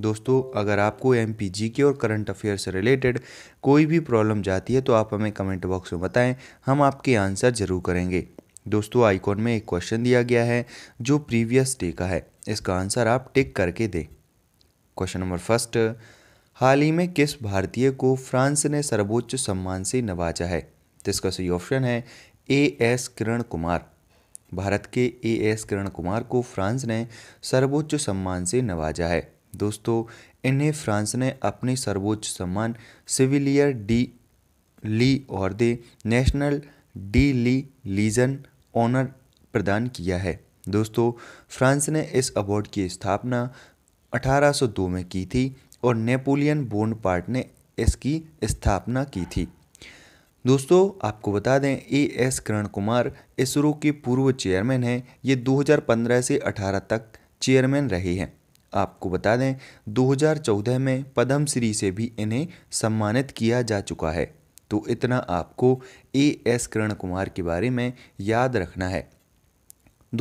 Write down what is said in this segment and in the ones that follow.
दोस्तों अगर आपको एम पी जी के और करंट अफेयर से रिलेटेड कोई भी प्रॉब्लम जाती है तो आप हमें कमेंट बॉक्स में बताएं हम आपके आंसर ज़रूर करेंगे दोस्तों आइकॉन में एक क्वेश्चन दिया गया है जो प्रीवियस डे का है इसका आंसर आप टिक करके दें क्वेश्चन नंबर फर्स्ट हाल ही में किस भारतीय को फ्रांस ने सर्वोच्च सम्मान से नवाजा है तो इसका सही ऑप्शन है ए एस किरण कुमार भारत के ए एस किरण कुमार को फ्रांस ने सर्वोच्च सम्मान से नवाजा है दोस्तों इन्हें फ्रांस ने अपने सर्वोच्च सम्मान सिविलियर डी ली और दे नेशनल डी ली लीजन ऑनर प्रदान किया है दोस्तों फ्रांस ने इस अवार्ड की स्थापना 1802 में की थी और नेपोलियन पार्ट ने इसकी स्थापना की थी दोस्तों आपको बता दें ए एस करण कुमार इसरो के पूर्व चेयरमैन हैं ये 2015 से 18 तक चेयरमैन रहे हैं आपको बता दें 2014 में पद्म श्री से भी इन्हें सम्मानित किया जा चुका है तो इतना आपको ए एस किरण कुमार के बारे में याद रखना है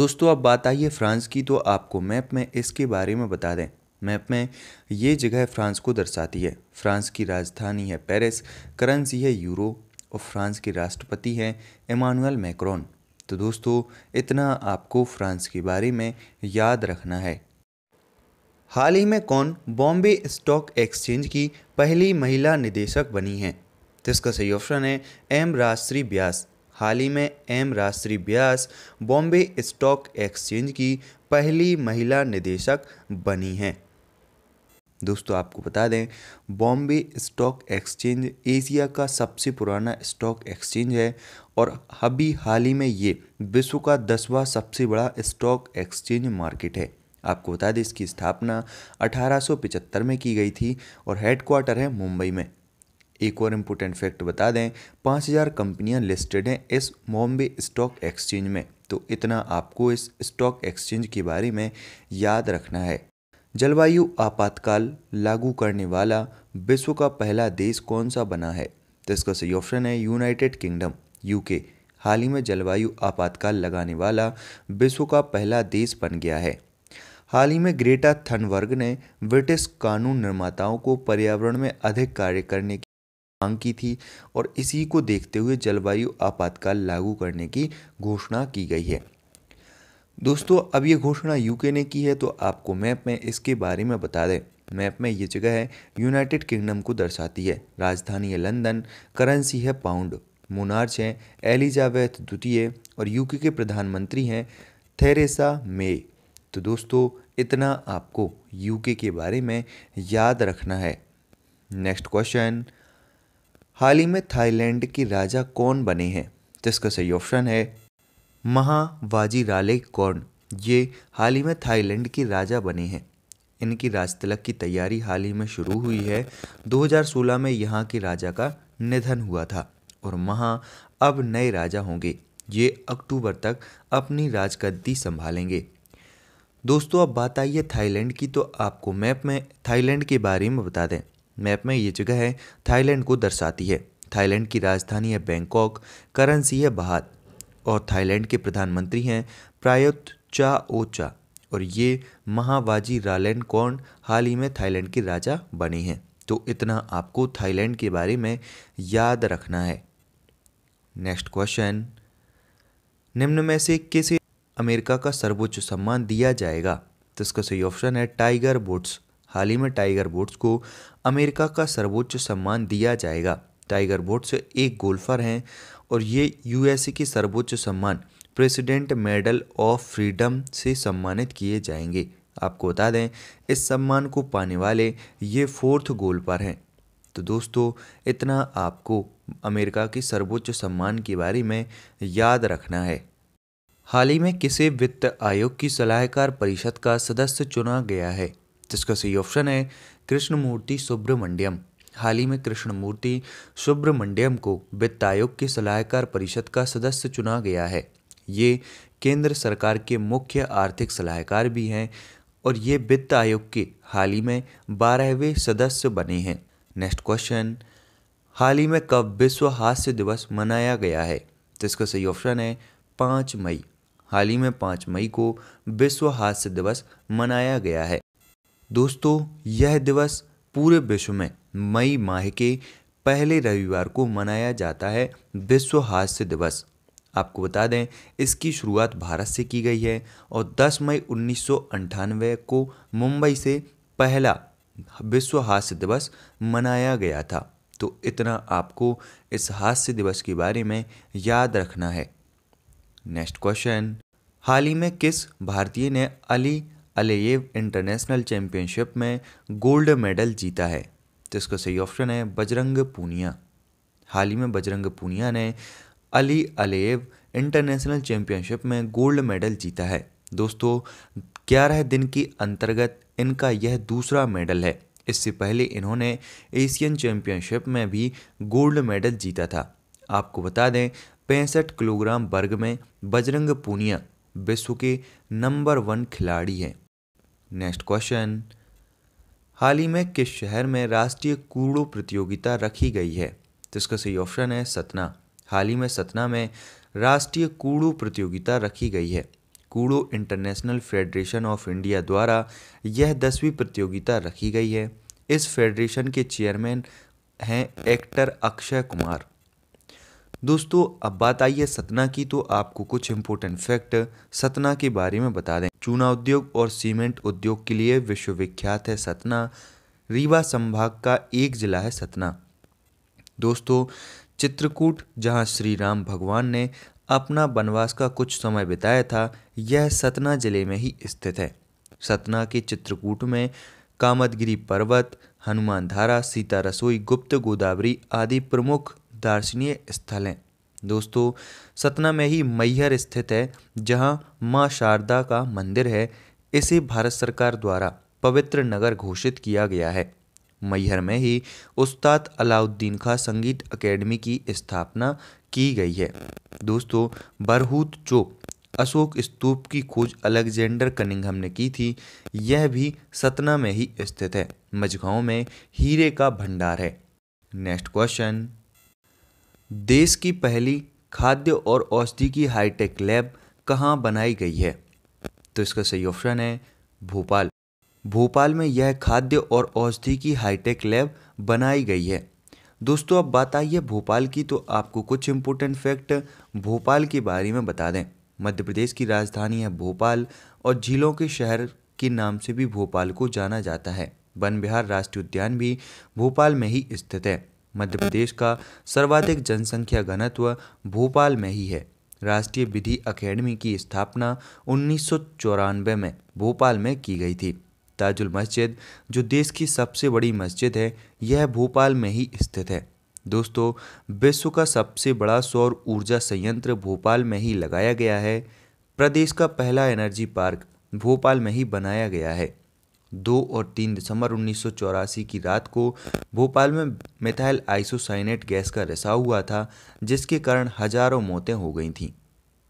दोस्तों अब बात आई है फ्रांस की तो आपको मैप में इसके बारे में बता दें मैप में ये जगह फ्रांस को दर्शाती है फ्रांस की राजधानी है पेरिस करेंसी है यूरो और फ्रांस के राष्ट्रपति हैं इमानुअल मैक्रोन तो दोस्तों इतना आपको फ्रांस के बारे में याद रखना है हाल ही में कौन बॉम्बे स्टॉक एक्सचेंज की पहली महिला निदेशक बनी हैं जिसका सही ऑप्शन है एम राजश्री ब्यास हाल ही में M Rajshree Byas Bombay stock exchange की पहली महिला निदेशक बनी हैं दोस्तों आपको बता दें बॉम्बे स्टॉक एक्सचेंज एशिया का सबसे पुराना स्टॉक एक्सचेंज है और अभी हाल ही में ये विश्व का दसवां सबसे बड़ा स्टॉक एक्सचेंज मार्केट है आपको बता दें इसकी स्थापना 1875 में की गई थी और हेडक्वार्टर है मुंबई में एक और इम्पोर्टेंट फैक्ट बता दें 5000 कंपनियां लिस्टेड हैं इस बॉम्बे स्टॉक एक्सचेंज में तो इतना आपको इस स्टॉक एक्सचेंज के बारे में याद रखना है जलवायु आपातकाल लागू करने वाला विश्व का पहला देश कौन सा बना है तो इसका सही ऑप्शन है यूनाइटेड किंगडम यूके हाल ही में जलवायु आपातकाल लगाने वाला विश्व का पहला देश बन गया है हाल ही में ग्रेटा थनबर्ग ने ब्रिटिश कानून निर्माताओं को पर्यावरण में अधिक कार्य करने की मांग की थी और इसी को देखते हुए जलवायु आपातकाल लागू करने की घोषणा की गई है दोस्तों अब ये घोषणा यूके ने की है तो आपको मैप में इसके बारे में बता दें मैप में ये जगह है यूनाइटेड किंगडम को दर्शाती है राजधानी है लंदन करेंसी है पाउंड मोनार्च हैं एलिजाबेथ द्वितीय और यूके के प्रधानमंत्री हैं थेरेसा मे तो दोस्तों इतना आपको यूके के बारे में याद रखना है नेक्स्ट क्वेश्चन हाल ही में थाईलैंड के राजा कौन बने हैं जिसका सही ऑप्शन है राले कौन ये हाल ही में थाईलैंड के राजा बने हैं इनकी राजतिलक की तैयारी हाल ही में शुरू हुई है 2016 में यहाँ के राजा का निधन हुआ था और महा अब नए राजा होंगे ये अक्टूबर तक अपनी राजगद्दी संभालेंगे दोस्तों अब बात आई है थाईलैंड की तो आपको मैप में थाईलैंड के बारे में बता दें मैप में ये जगह है थाईलैंड को दर्शाती है थाईलैंड की राजधानी है बैंकॉक करेंसी है बहात और थाईलैंड के प्रधानमंत्री हैं प्रायुत चा ओचा और ये महावाजी रालैंड कौन हाल ही में थाईलैंड के राजा बने हैं तो इतना आपको थाईलैंड के बारे में याद रखना है नेक्स्ट क्वेश्चन निम्न में से किसी अमेरिका का सर्वोच्च सम्मान दिया जाएगा तो इसका सही ऑप्शन है टाइगर बोट्स हाल ही में टाइगर बोट्स को अमेरिका का सर्वोच्च सम्मान दिया जाएगा टाइगर बोट्स एक गोल्फर हैं और ये यूएसए की सर्वोच्च सम्मान प्रेसिडेंट मेडल ऑफ फ्रीडम से सम्मानित किए जाएंगे आपको बता दें इस सम्मान को पाने वाले ये फोर्थ गोल्फर हैं तो दोस्तों इतना आपको अमेरिका के सर्वोच्च सम्मान के बारे में याद रखना है हाल ही में किसे वित्त आयोग की सलाहकार परिषद का सदस्य चुना गया है जिसका सही ऑप्शन है कृष्णमूर्ति सुब्रमण्यम हाल ही में कृष्णमूर्ति सुब्रमण्यम को वित्त आयोग की सलाहकार परिषद का सदस्य चुना गया है ये केंद्र सरकार के मुख्य आर्थिक सलाहकार भी हैं और ये वित्त आयोग के हाल ही में बारहवें सदस्य बने हैं नेक्स्ट क्वेश्चन हाल ही में कब विश्व हास्य दिवस मनाया गया है जिसका सही ऑप्शन है पाँच मई हाल ही में पाँच मई को विश्व हास्य दिवस मनाया गया है दोस्तों यह दिवस पूरे विश्व में मई माह के पहले रविवार को मनाया जाता है विश्व हास्य दिवस आपको बता दें इसकी शुरुआत भारत से की गई है और 10 मई उन्नीस को मुंबई से पहला विश्व हास्य दिवस मनाया गया था तो इतना आपको इस हास्य दिवस के बारे में याद रखना है नेक्स्ट क्वेश्चन हाल ही में किस भारतीय ने अली अलेyeव इंटरनेशनल चैम्पियनशिप में गोल्ड मेडल जीता है तो इसका सही ऑप्शन है बजरंग पूनिया हाल ही में बजरंग पूनिया ने अली अलेव इंटरनेशनल चैम्पियनशिप में गोल्ड मेडल जीता है दोस्तों ग्यारह दिन की अंतर्गत इनका यह दूसरा मेडल है इससे पहले इन्होंने एशियन चैम्पियनशिप में भी गोल्ड मेडल जीता था आपको बता दें पैंसठ किलोग्राम वर्ग में बजरंग पूनिया विश्व के नंबर वन खिलाड़ी हैं नेक्स्ट क्वेश्चन हाल ही में किस शहर में राष्ट्रीय कूड़ो प्रतियोगिता रखी गई है तो इसका सही ऑप्शन है सतना हाल ही में सतना में राष्ट्रीय कूड़ो प्रतियोगिता रखी गई है Kudo international federation of India द्वारा यह दसवीं प्रतियोगिता रखी गई है इस फेडरेशन के चेयरमैन हैं एक्टर अक्षय कुमार दोस्तों अब बात आई है सतना की तो आपको कुछ इम्पोर्टेंट फैक्ट सतना के बारे में बता दें चूना उद्योग और सीमेंट उद्योग के लिए विश्वविख्यात है सतना रीवा संभाग का एक जिला है सतना दोस्तों चित्रकूट जहां श्री राम भगवान ने अपना वनवास का कुछ समय बिताया था यह सतना जिले में ही स्थित है सतना के चित्रकूट में कामदगिरी पर्वत हनुमान धारा सीता रसोई गुप्त गोदावरी आदि प्रमुख दार्शनीय स्थल हैं दोस्तों सतना में ही मैहर स्थित है जहां मां शारदा का मंदिर है इसे भारत सरकार द्वारा पवित्र नगर घोषित किया गया है मैहर में ही उस्ताद अलाउद्दीन खां संगीत अकेडमी की स्थापना की गई है दोस्तों बरहूत चौक अशोक स्तूप की खोज अलेक्जेंडर कनिंघम ने की थी यह भी सतना में ही स्थित है मझगांव में हीरे का भंडार है नेक्स्ट क्वेश्चन देश की पहली खाद्य और औषधि की हाईटेक लैब कहाँ बनाई गई है तो इसका सही ऑप्शन है भोपाल भोपाल में यह खाद्य और औषधि की हाईटेक लैब बनाई गई है दोस्तों अब बात आई है भोपाल की तो आपको कुछ इम्पोर्टेंट फैक्ट भोपाल के बारे में बता दें मध्य प्रदेश की राजधानी है भोपाल और झीलों के शहर के नाम से भी भोपाल को जाना जाता है वन बिहार राष्ट्रीय उद्यान भी भोपाल में ही स्थित है मध्य प्रदेश का सर्वाधिक जनसंख्या घनत्व भोपाल में ही है राष्ट्रीय विधि अकेडमी की स्थापना उन्नीस में भोपाल में की गई थी ताजुल मस्जिद जो देश की सबसे बड़ी मस्जिद है यह भोपाल में ही स्थित है दोस्तों विश्व का सबसे बड़ा सौर ऊर्जा संयंत्र भोपाल में ही लगाया गया है प्रदेश का पहला एनर्जी पार्क भोपाल में ही बनाया गया है दो और तीन दिसंबर उन्नीस की रात को भोपाल में मिथाइल आइसोसाइनेट गैस का रिसाव हुआ था जिसके कारण हजारों मौतें हो गई थीं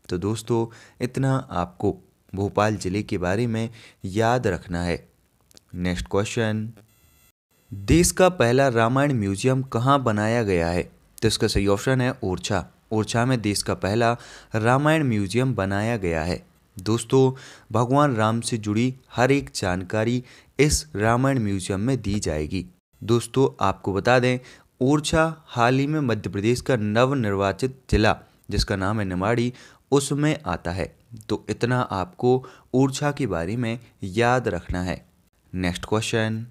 तो दोस्तों इतना आपको भोपाल ज़िले के बारे में याद रखना है नेक्स्ट क्वेश्चन देश का पहला रामायण म्यूजियम कहाँ बनाया गया है तो इसका सही ऑप्शन है ओरछा ओरछा में देश का पहला रामायण म्यूजियम बनाया गया है दोस्तों भगवान राम से जुड़ी हर एक जानकारी इस रामायण म्यूजियम में दी जाएगी दोस्तों आपको बता दें ओरछा हाल ही में मध्य प्रदेश का नवनिर्वाचित जिला जिसका नाम है निमाड़ी उसमें आता है तो इतना आपको ओरछा के बारे में याद रखना है नेक्स्ट क्वेश्चन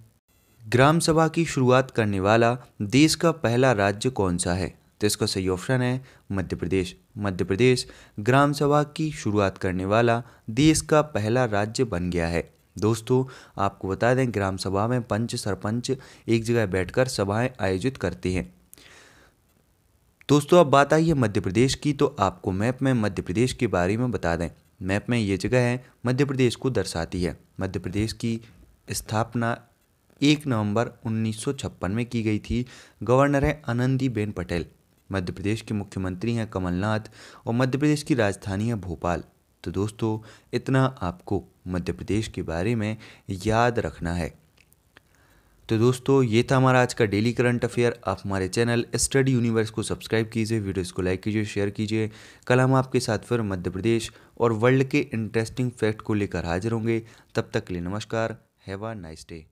ग्राम सभा की शुरुआत करने वाला देश का पहला राज्य कौन सा है तो इसका सही ऑप्शन है मध्य प्रदेश मध्य प्रदेश ग्राम सभा की शुरुआत करने वाला देश का पहला राज्य बन गया है दोस्तों आपको बता दें ग्राम सभा में पंच सरपंच एक जगह बैठकर सभाएं आयोजित करते हैं दोस्तों अब बात आई है मध्य प्रदेश की तो आपको मैप में मध्य प्रदेश के बारे में बता दें मैप में ये जगह है मध्य प्रदेश को दर्शाती है मध्य प्रदेश की स्थापना एक नवंबर 1956 में की गई थी गवर्नर है आनंदीबेन पटेल मध्य प्रदेश के मुख्यमंत्री हैं कमलनाथ और मध्य प्रदेश की राजधानी है भोपाल तो दोस्तों इतना आपको मध्य प्रदेश के बारे में याद रखना है तो दोस्तों ये था हमारा आज का डेली करंट अफेयर आप हमारे चैनल स्टडी यूनिवर्स को सब्सक्राइब कीजिए वीडियोस को लाइक कीजिए शेयर कीजिए कल हम आपके साथ फिर मध्य प्रदेश और वर्ल्ड के इंटरेस्टिंग फैक्ट को लेकर हाजिर होंगे तब तक के लिए नमस्कार हैव अ नाइस डे